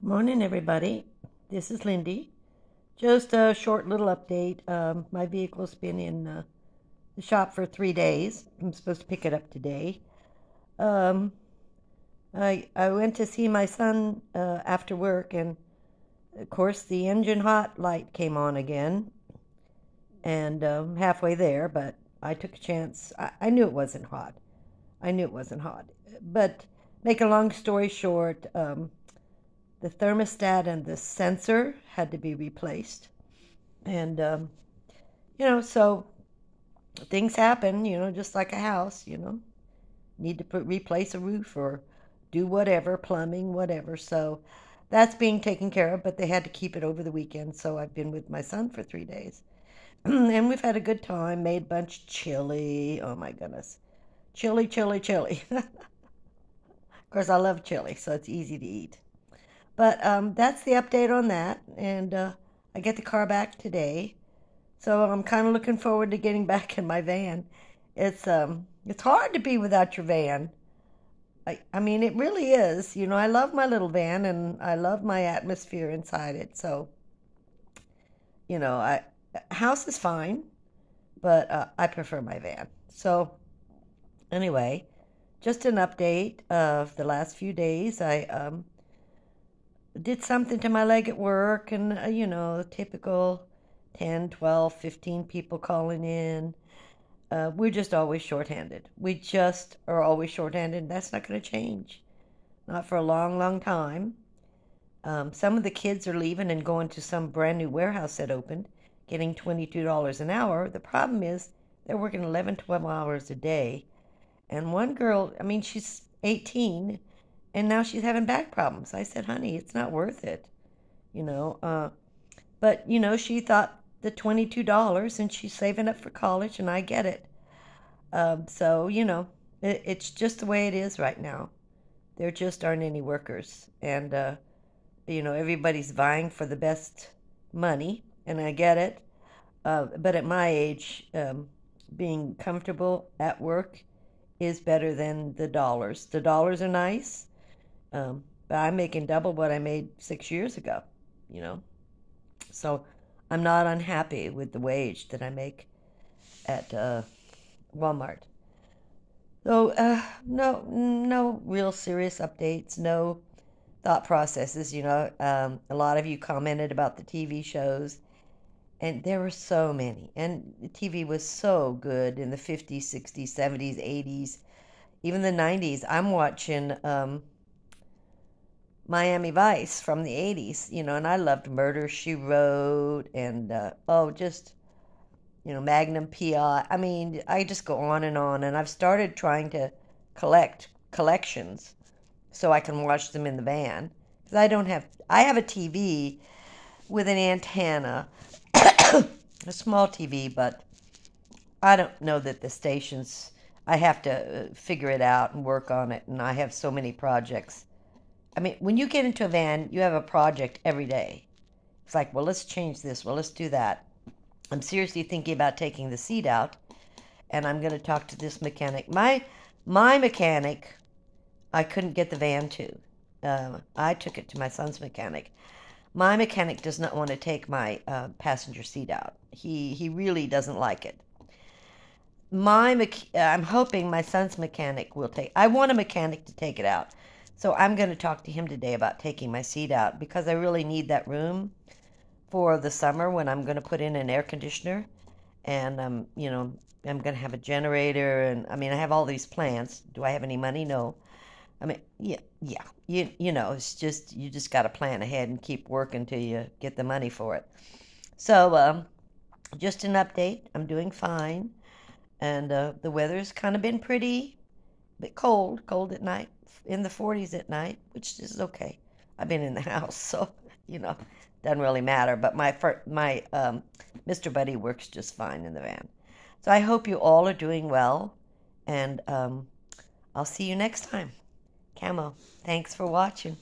Good morning, everybody. This is Lindy. Just a short little update. Um, my vehicle's been in uh, the shop for three days. I'm supposed to pick it up today. Um, I I went to see my son uh, after work, and of course the engine hot light came on again, and um, halfway there. But I took a chance. I, I knew it wasn't hot. I knew it wasn't hot. But make a long story short. Um, the thermostat and the sensor had to be replaced. And, um, you know, so things happen, you know, just like a house, you know, need to put, replace a roof or do whatever, plumbing, whatever. So that's being taken care of, but they had to keep it over the weekend. So I've been with my son for three days. and we've had a good time, made a bunch of chili. Oh my goodness. Chili, chili, chili. of course, I love chili, so it's easy to eat. But um, that's the update on that. And uh, I get the car back today. So I'm kind of looking forward to getting back in my van. It's, um, it's hard to be without your van. I, I mean, it really is. You know, I love my little van and I love my atmosphere inside it. So, you know, I house is fine, but uh, I prefer my van. So, anyway, just an update of the last few days. I um, did something to my leg at work and uh, you know typical 10 12 15 people calling in uh, we're just always shorthanded we just are always shorthanded and that's not going to change not for a long long time um, some of the kids are leaving and going to some brand new warehouse that opened getting $22 an hour the problem is they're working 11 12 hours a day and one girl i mean she's 18 and now she's having back problems. I said, honey, it's not worth it, you know. Uh, but, you know, she thought the $22 and she's saving up for college, and I get it. Um, so, you know, it, it's just the way it is right now. There just aren't any workers. And, uh, you know, everybody's vying for the best money, and I get it. Uh, but at my age, um, being comfortable at work is better than the dollars. The dollars are nice, um, but I'm making double what I made six years ago, you know? So I'm not unhappy with the wage that I make at uh, Walmart. So, uh, no, no real serious updates, no thought processes. You know, um, a lot of you commented about the TV shows, and there were so many. And the TV was so good in the 50s, 60s, 70s, 80s, even the 90s. I'm watching um, Miami Vice from the 80s, you know, and I loved Murder She Wrote and, uh, oh, just, you know, Magnum PI. I mean, I just go on and on. And I've started trying to collect collections so I can watch them in the van. Because I don't have, I have a TV with an antenna, a small TV, but I don't know that the stations, I have to uh, figure it out and work on it. And I have so many projects I mean, when you get into a van, you have a project every day. It's like, well, let's change this. Well, let's do that. I'm seriously thinking about taking the seat out, and I'm going to talk to this mechanic. My my mechanic, I couldn't get the van to. Uh, I took it to my son's mechanic. My mechanic does not want to take my uh, passenger seat out. He he really doesn't like it. My mech- I'm hoping my son's mechanic will take. I want a mechanic to take it out. So I'm going to talk to him today about taking my seat out because I really need that room for the summer when I'm going to put in an air conditioner and um, you know, I'm going to have a generator and I mean, I have all these plans. Do I have any money? No. I mean, yeah, yeah. You you know, it's just you just got to plan ahead and keep working till you get the money for it. So, um, just an update. I'm doing fine, and uh, the weather's kind of been pretty, a bit cold, cold at night in the 40s at night, which is okay. I've been in the house, so you know, doesn't really matter. But my my um, Mr. Buddy works just fine in the van. So I hope you all are doing well, and um, I'll see you next time. Camo, thanks for watching.